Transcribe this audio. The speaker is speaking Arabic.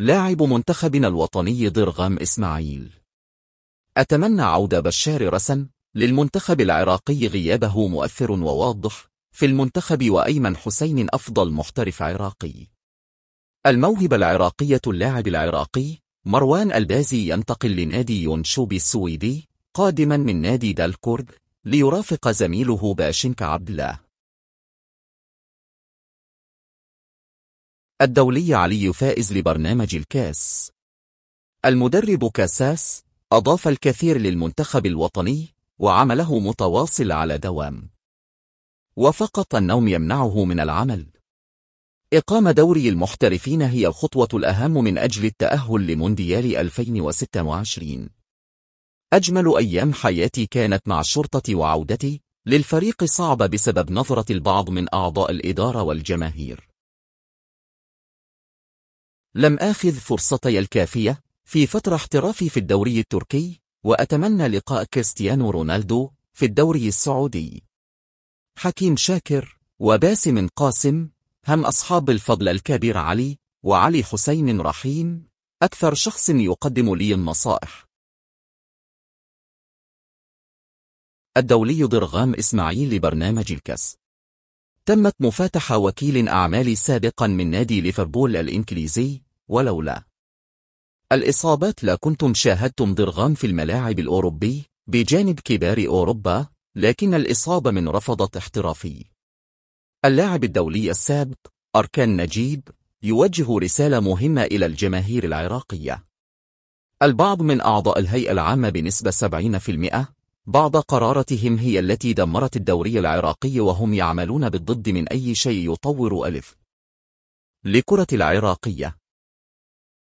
لاعب منتخبنا الوطني ضرغام إسماعيل أتمنى عودة بشار رسن للمنتخب العراقي غيابه مؤثر وواضح في المنتخب وأيمن حسين أفضل محترف عراقي الموهبة العراقية اللاعب العراقي مروان البازي ينتقل لنادي يونشوبي السويدي قادما من نادي دالكورد ليرافق زميله باشنك عبد الله الدولي علي فائز لبرنامج الكاس المدرب كاساس أضاف الكثير للمنتخب الوطني وعمله متواصل على دوام وفقط النوم يمنعه من العمل إقامة دوري المحترفين هي الخطوة الأهم من أجل التأهل لمونديال 2026 أجمل أيام حياتي كانت مع الشرطة وعودتي للفريق صعبة بسبب نظرة البعض من أعضاء الإدارة والجماهير لم آخذ فرصتي الكافية في فترة احترافي في الدوري التركي وأتمنى لقاء كريستيانو رونالدو في الدوري السعودي حكيم شاكر وباسم قاسم هم أصحاب الفضل الكبير علي وعلي حسين رحيم أكثر شخص يقدم لي النصائح الدولي ضرغام إسماعيل لبرنامج الكاس تمت مفاتحة وكيل أعمال سابقا من نادي ليفربول الإنكليزي ولولا الإصابات لكنتم شاهدتم ضرغام في الملاعب الأوروبي بجانب كبار أوروبا لكن الإصابة من رفضت احترافي اللاعب الدولي السابق أركان نجيب يوجه رسالة مهمة إلى الجماهير العراقية البعض من أعضاء الهيئة العامة بنسبة 70% بعض قراراتهم هي التي دمرت الدوري العراقي وهم يعملون بالضد من أي شيء يطور ألف لكرة العراقية